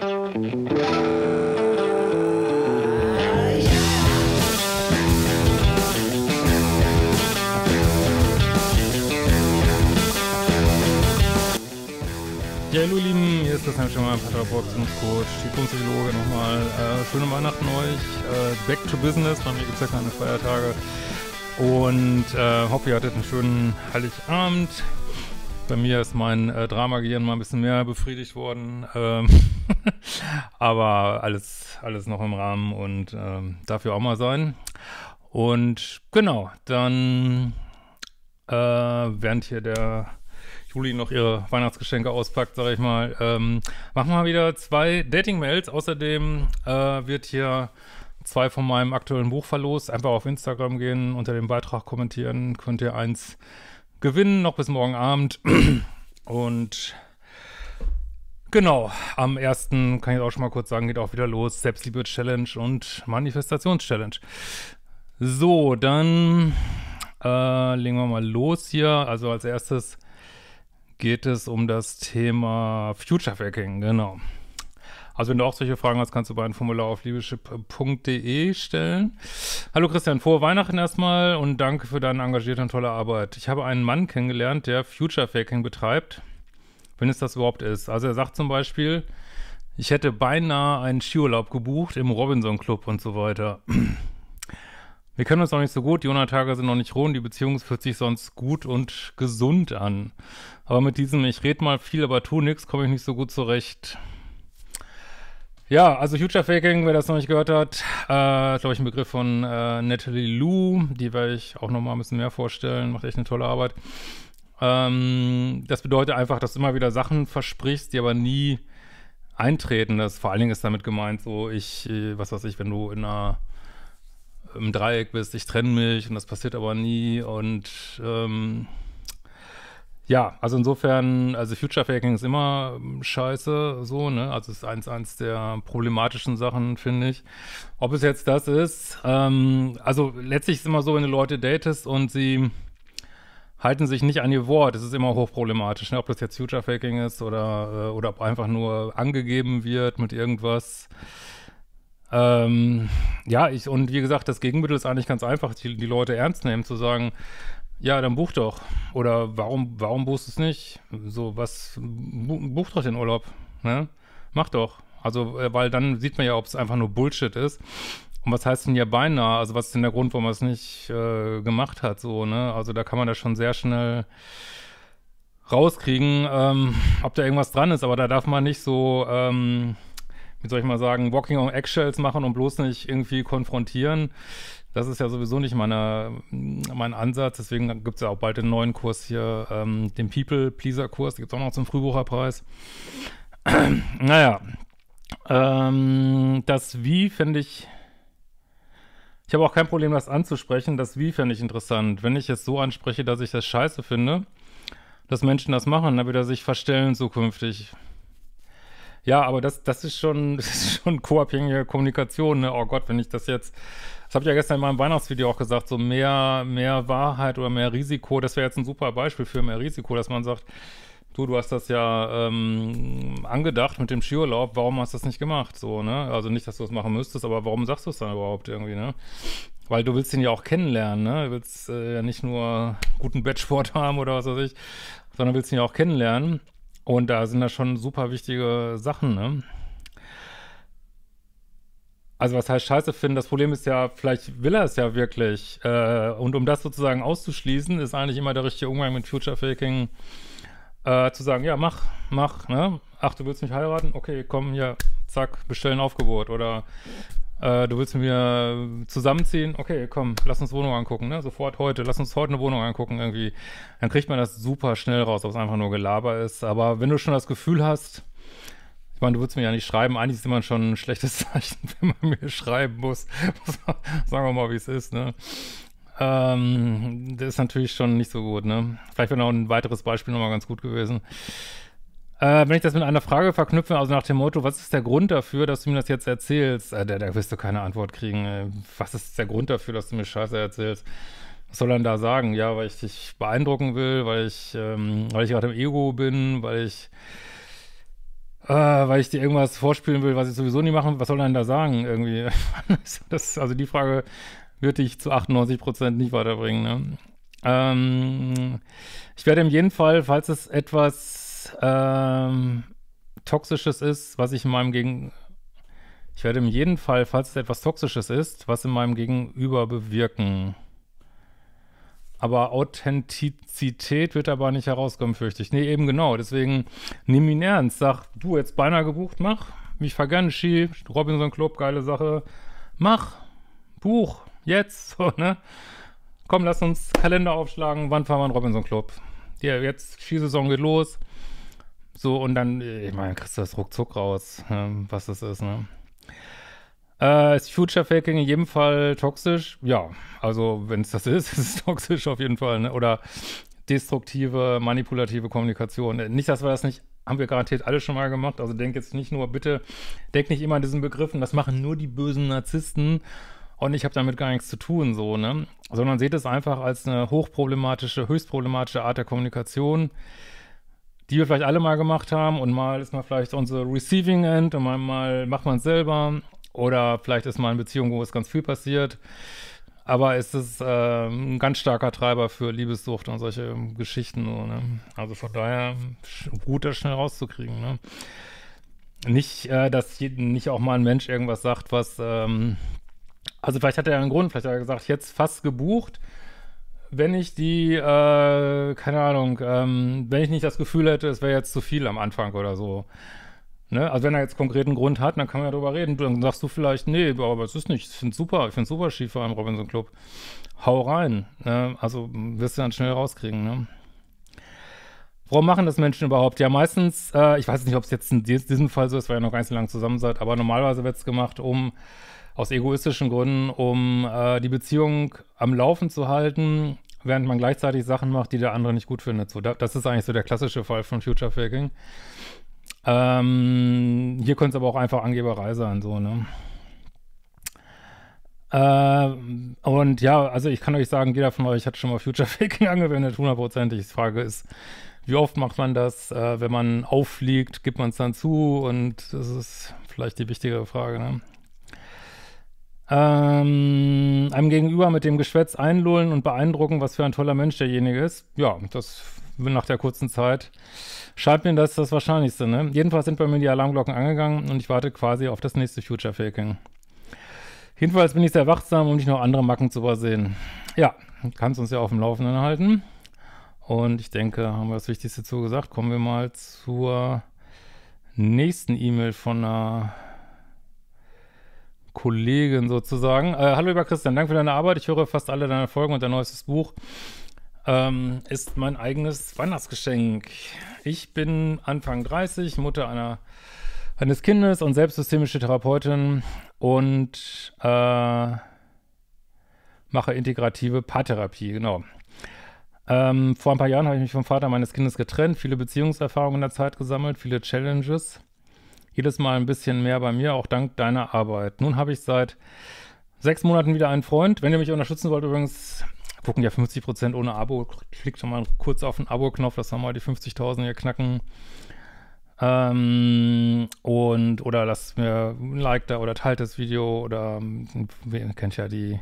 Ja, hallo Lieben, hier ist das Christian Schimmer, die Diplompsychologe nochmal. Äh, schöne Weihnachten euch, äh, back to business, bei mir gibt es ja keine Feiertage. Und äh, hoffe, ihr hattet einen schönen Heiligabend. Bei mir ist mein äh, Drama-Gehirn mal ein bisschen mehr befriedigt worden. Ähm aber alles, alles noch im Rahmen und ähm, darf auch mal sein. Und genau, dann äh, während hier der Juli noch ihre Weihnachtsgeschenke auspackt, sage ich mal, ähm, machen wir wieder zwei Dating-Mails. Außerdem äh, wird hier zwei von meinem aktuellen Buch verlost. Einfach auf Instagram gehen, unter dem Beitrag kommentieren, könnt ihr eins gewinnen, noch bis morgen Abend. Und genau, am 1. kann ich auch schon mal kurz sagen, geht auch wieder los. Selbstliebe-Challenge und Manifestations-Challenge. So, dann äh, legen wir mal los hier. Also als erstes geht es um das Thema Future Hacking, genau. Also wenn du auch solche Fragen hast, kannst du bei einem Formular auf liebeschip.de stellen. Hallo Christian, frohe Weihnachten erstmal und danke für deine engagierte und tolle Arbeit. Ich habe einen Mann kennengelernt, der Future Faking betreibt, wenn es das überhaupt ist. Also er sagt zum Beispiel, ich hätte beinahe einen Skiurlaub gebucht im Robinson Club und so weiter. Wir können uns noch nicht so gut, die 100 Tage sind noch nicht ruhen, die Beziehung fühlt sich sonst gut und gesund an. Aber mit diesem, ich rede mal viel, aber tu nix, komme ich nicht so gut zurecht. Ja, also Future Faking, wer das noch nicht gehört hat, äh, glaube ich ein Begriff von äh, Natalie Lou, die werde ich auch noch mal ein bisschen mehr vorstellen, macht echt eine tolle Arbeit. Ähm, das bedeutet einfach, dass du immer wieder Sachen versprichst, die aber nie eintreten. Das vor allen Dingen ist damit gemeint, so ich, äh, was weiß ich, wenn du in einer im Dreieck bist, ich trenne mich und das passiert aber nie und ähm, ja, also insofern, also Future Faking ist immer ähm, scheiße, so, ne? Also ist eins, eins der problematischen Sachen, finde ich. Ob es jetzt das ist, ähm, also letztlich ist es immer so, wenn du Leute datest und sie halten sich nicht an ihr Wort, es ist immer hochproblematisch, ne? Ob das jetzt Future Faking ist oder, äh, oder ob einfach nur angegeben wird mit irgendwas. Ähm, ja, ich, und wie gesagt, das Gegenmittel ist eigentlich ganz einfach, die, die Leute ernst nehmen, zu sagen, ja, dann buch doch. Oder warum, warum buchst du es nicht? So, was, buch doch den Urlaub, ne? Mach doch. Also, äh, weil dann sieht man ja, ob es einfach nur Bullshit ist. Und was heißt denn ja beinahe? Also, was ist denn der Grund, warum man es nicht äh, gemacht hat, so, ne? Also, da kann man das schon sehr schnell rauskriegen, ähm, ob da irgendwas dran ist. Aber da darf man nicht so, ähm, wie soll ich mal sagen, Walking on Eggshells machen und bloß nicht irgendwie konfrontieren. Das ist ja sowieso nicht meine, mein Ansatz. Deswegen gibt es ja auch bald den neuen Kurs hier, ähm, den People-Pleaser-Kurs. Den gibt es auch noch zum Frühbucherpreis. naja, ähm, das Wie finde ich. Ich habe auch kein Problem, das anzusprechen. Das Wie finde ich interessant. Wenn ich es so anspreche, dass ich das scheiße finde, dass Menschen das machen, dann wird er sich verstellen zukünftig. Ja, aber das, das ist schon, das ist schon co-abhängige Kommunikation. Ne? Oh Gott, wenn ich das jetzt, das habe ich ja gestern in meinem Weihnachtsvideo auch gesagt, so mehr, mehr Wahrheit oder mehr Risiko, das wäre jetzt ein super Beispiel für mehr Risiko, dass man sagt, du, du hast das ja ähm, angedacht mit dem Skiurlaub, warum hast du das nicht gemacht? So, ne? Also nicht, dass du das machen müsstest, aber warum sagst du es dann überhaupt irgendwie, ne? Weil du willst ihn ja auch kennenlernen, ne? Du willst äh, ja nicht nur guten Bettsport haben oder was weiß ich, sondern willst ihn ja auch kennenlernen. Und da sind da schon super wichtige Sachen, ne? Also was heißt scheiße finden? Das Problem ist ja, vielleicht will er es ja wirklich. Äh, und um das sozusagen auszuschließen, ist eigentlich immer der richtige Umgang mit Future Faking. Äh, zu sagen, ja, mach, mach, ne? Ach, du willst mich heiraten? Okay, komm, hier, zack, bestellen Aufgebot. Oder äh, du willst mit mir zusammenziehen? Okay, komm, lass uns Wohnung angucken, ne? Sofort heute. Lass uns heute eine Wohnung angucken irgendwie. Dann kriegt man das super schnell raus, ob es einfach nur Gelaber ist. Aber wenn du schon das Gefühl hast, ich meine, du würdest mir ja nicht schreiben. Eigentlich ist immer schon ein schlechtes Zeichen, wenn man mir schreiben muss. Sagen wir mal, wie es ist, ne? Ähm, das ist natürlich schon nicht so gut, ne? Vielleicht wäre noch ein weiteres Beispiel nochmal ganz gut gewesen. Äh, wenn ich das mit einer Frage verknüpfe, also nach dem Motto, was ist der Grund dafür, dass du mir das jetzt erzählst? Äh, da, da wirst du keine Antwort kriegen. Äh, was ist der Grund dafür, dass du mir Scheiße erzählst? Was soll er denn da sagen? Ja, weil ich dich beeindrucken will, weil ich, ähm, weil ich gerade im Ego bin, weil ich, äh, weil ich dir irgendwas vorspielen will, was ich sowieso nie mache. Was soll er denn da sagen? Irgendwie. das, also die Frage wird dich zu 98 Prozent nicht weiterbringen. Ne? Ähm, ich werde im jeden Fall, falls es etwas ähm, Toxisches ist, was ich in meinem Gegen... Ich werde in jedem Fall, falls es etwas Toxisches ist, was in meinem Gegenüber bewirken. Aber Authentizität wird dabei nicht herauskommen, fürchte ich. Nee, eben genau. Deswegen nimm ihn ernst. Sag, du, jetzt beinahe gebucht, mach. Mich vergern, Ski, Robinson Club, geile Sache. Mach, buch, jetzt, so, ne? Komm, lass uns Kalender aufschlagen. Wann fahren wir in Robinson Club? Ja, jetzt, Skisaison geht los. So, und dann, ich meine, kriegst du das ruckzuck raus, ähm, was das ist, ne? Äh, ist Future Faking in jedem Fall toxisch? Ja, also wenn es das ist, ist es toxisch auf jeden Fall. Ne? Oder destruktive, manipulative Kommunikation. Äh, nicht, dass wir das nicht, haben wir garantiert alle schon mal gemacht. Also denk jetzt nicht nur, bitte, denk nicht immer an diesen Begriffen, das machen nur die bösen Narzissten und ich habe damit gar nichts zu tun, so, ne? Sondern seht es einfach als eine hochproblematische, höchstproblematische Art der Kommunikation die wir vielleicht alle mal gemacht haben und mal ist man vielleicht unser Receiving End und mal, mal macht man es selber oder vielleicht ist mal in Beziehung, wo es ganz viel passiert. Aber es ist äh, ein ganz starker Treiber für Liebessucht und solche Geschichten. So, ne? Also von daher gut, das schnell rauszukriegen. Ne? Nicht, äh, dass nicht auch mal ein Mensch irgendwas sagt, was ähm, also vielleicht hat er einen Grund, vielleicht hat er gesagt, jetzt fast gebucht wenn ich die, äh, keine Ahnung, ähm, wenn ich nicht das Gefühl hätte, es wäre jetzt zu viel am Anfang oder so. Ne? Also wenn er jetzt konkreten Grund hat, dann kann man ja darüber reden. Dann sagst du vielleicht, nee, aber es ist nicht, ich finde super, ich finde super Skifahren im Robinson Club. Hau rein. Ne? Also mm, wirst du dann schnell rauskriegen, ne? Warum machen das Menschen überhaupt? Ja, meistens, äh, ich weiß nicht, ob es jetzt in diesem Fall so ist, weil ihr noch gar nicht so lange zusammen seid, aber normalerweise wird es gemacht, um aus egoistischen Gründen, um äh, die Beziehung am Laufen zu halten, während man gleichzeitig Sachen macht, die der andere nicht gut findet. So, das ist eigentlich so der klassische Fall von Future Faking. Ähm, hier könnte es aber auch einfach Angeberei sein, so, ne? Äh, und ja, also ich kann euch sagen, jeder von euch hat schon mal Future Faking angewendet, hundertprozentig. Die Frage ist, wie oft macht man das? Äh, wenn man auffliegt, gibt man es dann zu? Und das ist vielleicht die wichtigere Frage, ne? Ähm, einem Gegenüber mit dem Geschwätz einlullen und beeindrucken, was für ein toller Mensch derjenige ist. Ja, das nach der kurzen Zeit scheint mir das das Wahrscheinlichste. Ne? Jedenfalls sind bei mir die Alarmglocken angegangen und ich warte quasi auf das nächste Future Faking. Jedenfalls bin ich sehr wachsam, um nicht noch andere Macken zu übersehen. Ja, kannst uns ja auf dem Laufenden halten. Und ich denke, haben wir das Wichtigste zugesagt. Kommen wir mal zur nächsten E-Mail von einer Kollegin sozusagen. Äh, hallo lieber Christian, danke für deine Arbeit. Ich höre fast alle deine Folgen und dein neuestes Buch ähm, ist mein eigenes Weihnachtsgeschenk. Ich bin Anfang 30, Mutter einer, eines Kindes und selbstsystemische Therapeutin und äh, mache integrative Paartherapie, genau. Ähm, vor ein paar Jahren habe ich mich vom Vater meines Kindes getrennt, viele Beziehungserfahrungen in der Zeit gesammelt, viele Challenges jedes Mal ein bisschen mehr bei mir, auch dank deiner Arbeit. Nun habe ich seit sechs Monaten wieder einen Freund. Wenn ihr mich unterstützen wollt, übrigens, gucken ja 50% ohne Abo. Klickt doch mal kurz auf den Abo-Knopf, dass wir mal die 50.000 hier knacken. Ähm, und oder lasst mir ein Like da oder teilt das Video oder ähm, ihr kennt ja die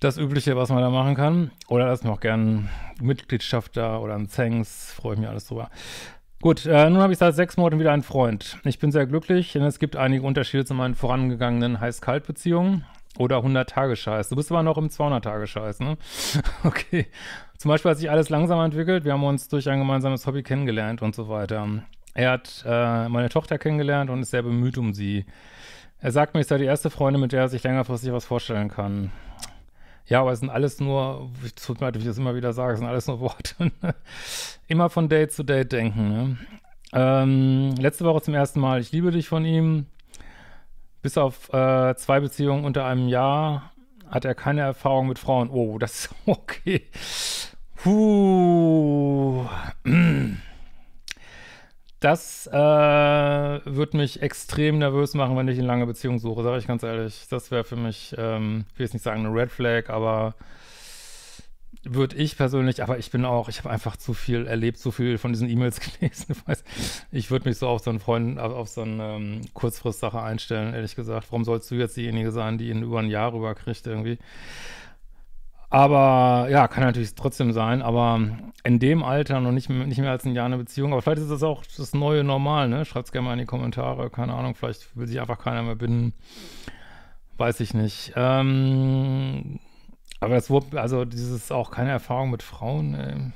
das Übliche, was man da machen kann. Oder lasst mir auch gerne Mitgliedschaft da oder ein Thanks, freue ich mich alles drüber. Gut, äh, nun habe ich seit sechs Monaten wieder einen Freund. Ich bin sehr glücklich, denn es gibt einige Unterschiede zu meinen vorangegangenen Heiß-Kalt-Beziehungen oder 100-Tage-Scheiß. Du bist aber noch im 200-Tage-Scheiß, ne? okay. Zum Beispiel hat sich alles langsam entwickelt. Wir haben uns durch ein gemeinsames Hobby kennengelernt und so weiter. Er hat äh, meine Tochter kennengelernt und ist sehr bemüht um sie. Er sagt mir, ich sei die erste Freundin, mit der er sich längerfristig was vorstellen kann. Ja, aber es sind alles nur, ich tut mir leid, ich das immer wieder sage, es sind alles nur Worte. immer von Date zu Date denken. Ne? Ähm, letzte Woche zum ersten Mal, ich liebe dich von ihm. Bis auf äh, zwei Beziehungen unter einem Jahr hat er keine Erfahrung mit Frauen. Oh, das ist okay. Puh. das äh, wird mich extrem nervös machen, wenn ich eine lange Beziehung suche, sage ich ganz ehrlich. Das wäre für mich, ähm, ich will jetzt nicht sagen eine Red Flag, aber würde ich persönlich, aber ich bin auch, ich habe einfach zu viel erlebt, zu viel von diesen E-Mails gelesen. Ich würde mich so auf so einen Freund, auf so eine ähm, Kurzfrist-Sache einstellen, ehrlich gesagt. Warum sollst du jetzt diejenige sein, die ihn über ein Jahr rüberkriegt irgendwie? Aber ja, kann natürlich trotzdem sein, aber in dem Alter noch nicht, nicht mehr als ein Jahr eine Beziehung. Aber vielleicht ist das auch das neue Normal, ne? Schreibt es gerne mal in die Kommentare. Keine Ahnung, vielleicht will sich einfach keiner mehr binden. Weiß ich nicht. Ähm, aber das wurde, also dieses auch keine Erfahrung mit Frauen. Ey. Ähm.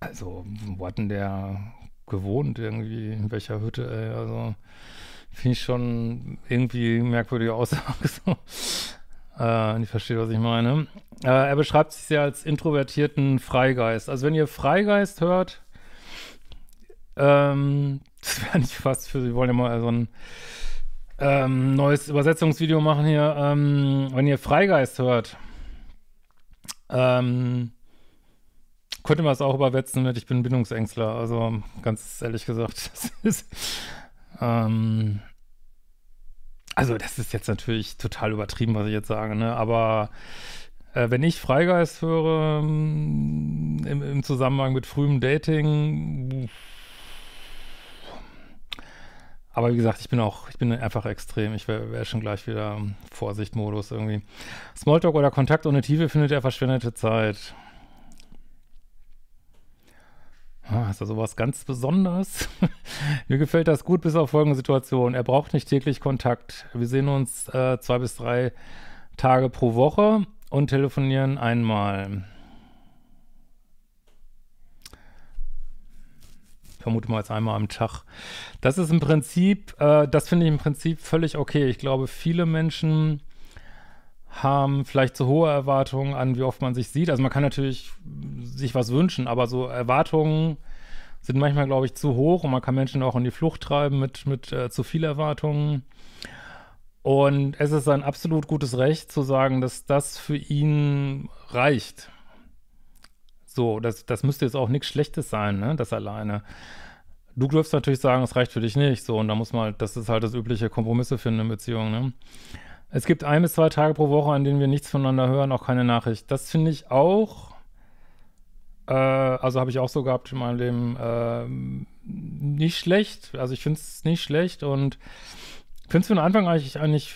Also, wo hat denn der gewohnt irgendwie? In welcher Hütte, ey? Also. Finde ich schon irgendwie merkwürdige Aussage. So. Äh, ich verstehe, was ich meine. Äh, er beschreibt sich sehr als introvertierten Freigeist. Also wenn ihr Freigeist hört, ähm, das wäre nicht fast für, Sie, wollen ja mal so ein ähm, neues Übersetzungsvideo machen hier. Ähm, wenn ihr Freigeist hört, ähm, könnte man es auch übersetzen mit, ich bin Bindungsängstler. Also ganz ehrlich gesagt, das ist ähm, also, das ist jetzt natürlich total übertrieben, was ich jetzt sage, ne? Aber äh, wenn ich Freigeist höre ähm, im, im, Zusammenhang mit frühem Dating. Aber wie gesagt, ich bin auch, ich bin einfach extrem. Ich wäre wär schon gleich wieder Vorsicht-Modus irgendwie. Smalltalk oder Kontakt ohne Tiefe findet er verschwendete Zeit ist ah, da sowas ganz Besonderes. Mir gefällt das gut bis auf folgende Situation. Er braucht nicht täglich Kontakt. Wir sehen uns äh, zwei bis drei Tage pro Woche und telefonieren einmal. Ich vermute mal jetzt einmal am Tag. Das ist im Prinzip, äh, das finde ich im Prinzip völlig okay. Ich glaube, viele Menschen haben vielleicht zu hohe Erwartungen an, wie oft man sich sieht. Also man kann natürlich sich was wünschen, aber so Erwartungen sind manchmal, glaube ich, zu hoch und man kann Menschen auch in die Flucht treiben mit, mit äh, zu viel Erwartungen. Und es ist sein absolut gutes Recht zu sagen, dass das für ihn reicht. So, das, das müsste jetzt auch nichts Schlechtes sein, ne? Das alleine. Du dürfst natürlich sagen, es reicht für dich nicht. So, und da muss man, halt, das ist halt das übliche Kompromisse finden in Beziehungen, ne? Es gibt ein bis zwei Tage pro Woche, an denen wir nichts voneinander hören, auch keine Nachricht. Das finde ich auch, äh, also habe ich auch so gehabt in meinem Leben, äh, nicht schlecht. Also ich finde es nicht schlecht und finde es für den Anfang eigentlich, eigentlich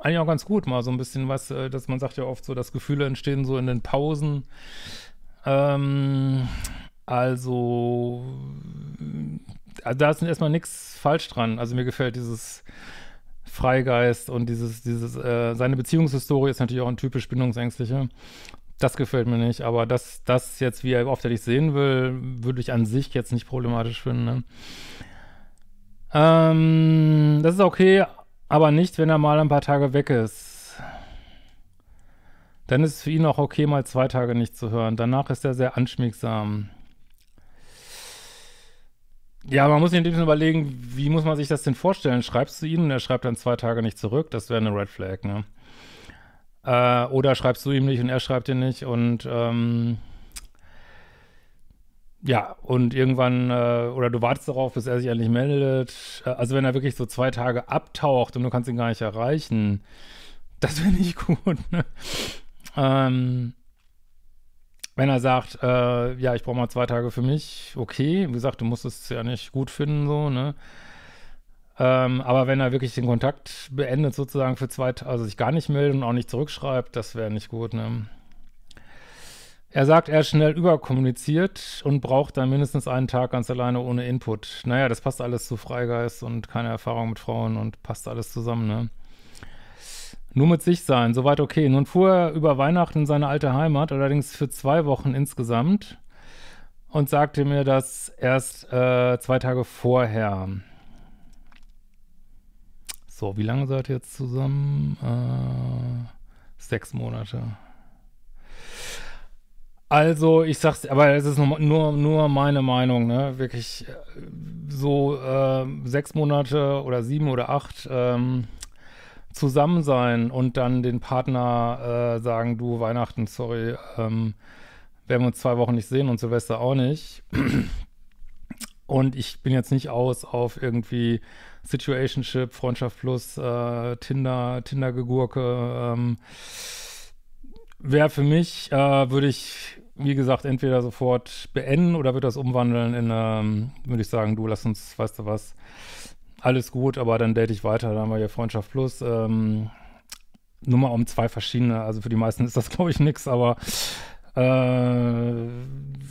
eigentlich auch ganz gut, mal so ein bisschen was, dass man sagt ja oft so, dass Gefühle entstehen so in den Pausen. Ähm, also, da ist erstmal nichts falsch dran. Also mir gefällt dieses Freigeist und dieses, dieses, äh, seine Beziehungshistorie ist natürlich auch ein typisch bindungsängstlicher. Das gefällt mir nicht, aber das, das jetzt, wie er oft er dich sehen will, würde ich an sich jetzt nicht problematisch finden. Ne? Ähm, das ist okay, aber nicht, wenn er mal ein paar Tage weg ist. Dann ist es für ihn auch okay, mal zwei Tage nicht zu hören. Danach ist er sehr anschmiegsam. Ja, man muss sich natürlich überlegen, wie muss man sich das denn vorstellen? Schreibst du ihn und er schreibt dann zwei Tage nicht zurück? Das wäre eine Red Flag, ne? Äh, oder schreibst du ihm nicht und er schreibt dir nicht und ähm, ja, und irgendwann, äh, oder du wartest darauf, bis er sich endlich meldet. Äh, also wenn er wirklich so zwei Tage abtaucht und du kannst ihn gar nicht erreichen, das wäre nicht gut, ne? Ähm, wenn er sagt, äh, ja, ich brauche mal zwei Tage für mich, okay. Wie gesagt, du musst es ja nicht gut finden, so, ne? Ähm, aber wenn er wirklich den Kontakt beendet, sozusagen für zwei Tage, also sich gar nicht meldet und auch nicht zurückschreibt, das wäre nicht gut, ne? Er sagt, er ist schnell überkommuniziert und braucht dann mindestens einen Tag ganz alleine ohne Input. Naja, das passt alles zu Freigeist und keine Erfahrung mit Frauen und passt alles zusammen, ne? nur mit sich sein, soweit okay. Nun fuhr er über Weihnachten in seine alte Heimat, allerdings für zwei Wochen insgesamt, und sagte mir das erst äh, zwei Tage vorher. So, wie lange seid ihr jetzt zusammen? Äh, sechs Monate. Also, ich sag's, aber es ist nur, nur, nur meine Meinung, ne? Wirklich äh, so äh, sechs Monate oder sieben oder acht. Ähm, zusammen sein und dann den Partner äh, sagen, du Weihnachten, sorry, ähm, werden wir uns zwei Wochen nicht sehen und Silvester auch nicht. Und ich bin jetzt nicht aus auf irgendwie Situationship, Freundschaft plus, äh, Tinder, Tinder-Gegurke. Ähm, Wäre für mich, äh, würde ich, wie gesagt, entweder sofort beenden oder würde das umwandeln in, ähm, würde ich sagen, du lass uns, weißt du was, alles gut, aber dann date ich weiter. dann haben wir ja Freundschaft Plus. Ähm, Nummer um zwei verschiedene. Also für die meisten ist das, glaube ich, nichts, aber äh,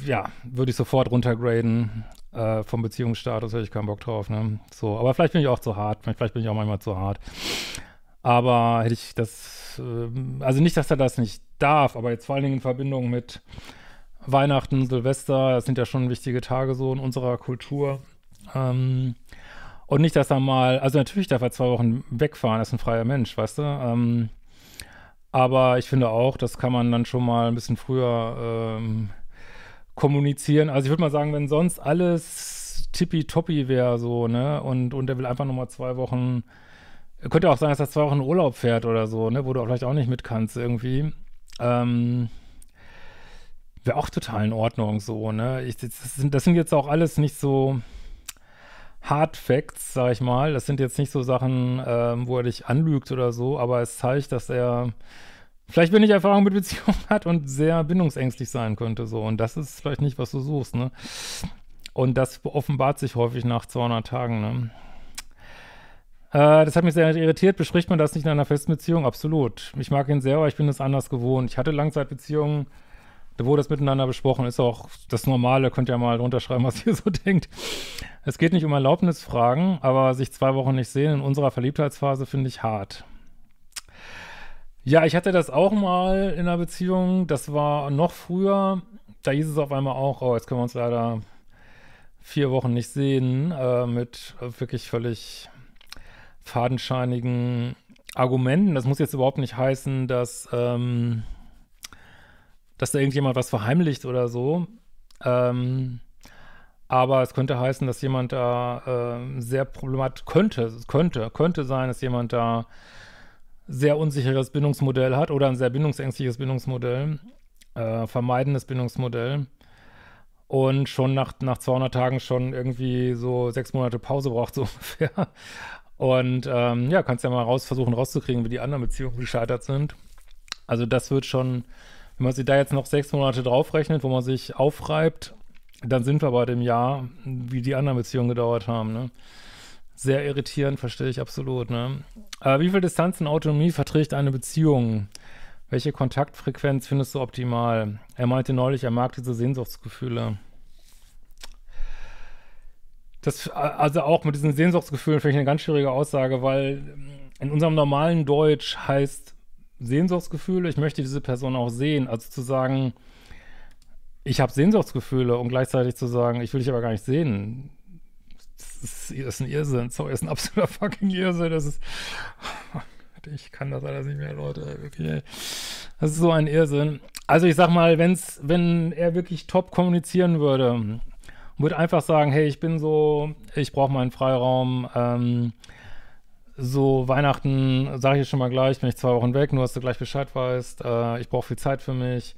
ja, würde ich sofort runtergraden. Äh, vom Beziehungsstatus hätte ich keinen Bock drauf. Ne? So, aber vielleicht bin ich auch zu hart. Vielleicht bin ich auch manchmal zu hart. Aber hätte ich das, äh, also nicht, dass er das nicht darf, aber jetzt vor allen Dingen in Verbindung mit Weihnachten, Silvester, das sind ja schon wichtige Tage so in unserer Kultur. Ähm, und nicht, dass er mal, also natürlich darf er zwei Wochen wegfahren, er ist ein freier Mensch, weißt du? Ähm, aber ich finde auch, das kann man dann schon mal ein bisschen früher ähm, kommunizieren. Also ich würde mal sagen, wenn sonst alles tippitoppi wäre so, ne? Und, und er will einfach nochmal zwei Wochen, könnte auch sein, dass er zwei Wochen Urlaub fährt oder so, ne? Wo du auch vielleicht auch nicht mit kannst irgendwie. Ähm, wäre auch total in Ordnung so, ne? Ich, das, sind, das sind jetzt auch alles nicht so Hard Facts, sag ich mal. Das sind jetzt nicht so Sachen, ähm, wo er dich anlügt oder so, aber es zeigt, dass er vielleicht wenig Erfahrung mit Beziehungen hat und sehr bindungsängstlich sein könnte. So. Und das ist vielleicht nicht, was du suchst, ne? Und das offenbart sich häufig nach 200 Tagen, ne? Äh, das hat mich sehr irritiert. Bespricht man das nicht in einer festen Beziehung? Absolut. Ich mag ihn sehr, aber ich bin es anders gewohnt. Ich hatte Langzeitbeziehungen, da wurde das miteinander besprochen, ist auch das Normale, könnt ihr mal drunter schreiben, was ihr so denkt. Es geht nicht um Erlaubnisfragen, aber sich zwei Wochen nicht sehen in unserer Verliebtheitsphase finde ich hart. Ja, ich hatte das auch mal in einer Beziehung, das war noch früher. Da hieß es auf einmal auch, oh, jetzt können wir uns leider vier Wochen nicht sehen, äh, mit wirklich völlig fadenscheinigen Argumenten. Das muss jetzt überhaupt nicht heißen, dass. Ähm, dass da irgendjemand was verheimlicht oder so. Ähm, aber es könnte heißen, dass jemand da äh, sehr problematisch könnte, könnte, könnte sein, dass jemand da sehr unsicheres Bindungsmodell hat oder ein sehr bindungsängstliches Bindungsmodell, äh, vermeidendes Bindungsmodell und schon nach, nach 200 Tagen schon irgendwie so sechs Monate Pause braucht, so ungefähr. Und ähm, ja, kannst ja mal raus versuchen rauszukriegen, wie die anderen Beziehungen gescheitert sind. Also das wird schon wenn man sich da jetzt noch sechs Monate draufrechnet, wo man sich aufreibt, dann sind wir bei dem Jahr, wie die anderen Beziehungen gedauert haben. Ne? Sehr irritierend, verstehe ich absolut. Ne? Äh, wie viel Distanz und Autonomie verträgt eine Beziehung? Welche Kontaktfrequenz findest du optimal? Er meinte neulich, er mag diese Sehnsuchtsgefühle. Das, also auch mit diesen Sehnsuchtsgefühlen finde ich eine ganz schwierige Aussage, weil in unserem normalen Deutsch heißt Sehnsuchtsgefühle, ich möchte diese Person auch sehen. Also zu sagen, ich habe Sehnsuchtsgefühle und gleichzeitig zu sagen, ich will dich aber gar nicht sehen. Das ist, das ist ein Irrsinn. Sorry, das ist ein absoluter fucking Irrsinn. Das ist. Ich kann das alles nicht mehr, Leute. Okay. Das ist so ein Irrsinn. Also ich sag mal, wenn's, wenn er wirklich top kommunizieren würde, würde einfach sagen, hey, ich bin so, ich brauche meinen Freiraum, ähm, so Weihnachten, sage ich jetzt schon mal gleich, bin ich zwei Wochen weg, nur dass du gleich Bescheid weißt, äh, ich brauche viel Zeit für mich.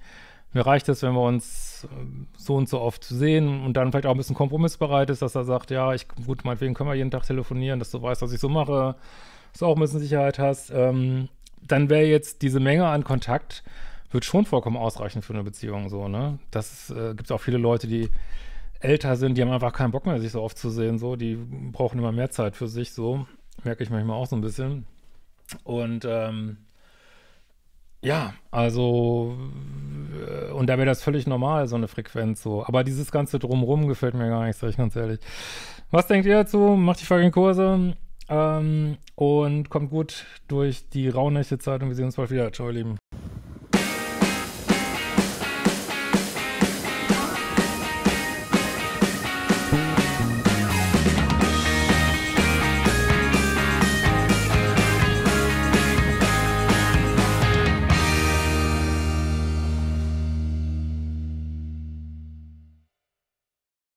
Mir reicht es, wenn wir uns äh, so und so oft sehen und dann vielleicht auch ein bisschen kompromissbereit ist, dass er sagt, ja, ich, gut, meinetwegen können wir jeden Tag telefonieren, dass du weißt, was ich so mache, dass du auch ein bisschen Sicherheit hast. Ähm, dann wäre jetzt diese Menge an Kontakt, wird schon vollkommen ausreichend für eine Beziehung, so, ne? Das äh, gibt es auch viele Leute, die älter sind, die haben einfach keinen Bock mehr, sich so oft zu sehen, so, die brauchen immer mehr Zeit für sich, so. Merke ich manchmal auch so ein bisschen. Und ähm, ja, also, äh, und da wäre das völlig normal, so eine Frequenz so. Aber dieses ganze Drumrum gefällt mir gar nicht, sage ich ganz ehrlich. Was denkt ihr dazu? Macht die fucking Kurse ähm, und kommt gut durch die raunächte zeit und wir sehen uns bald wieder. Ciao, ihr Lieben.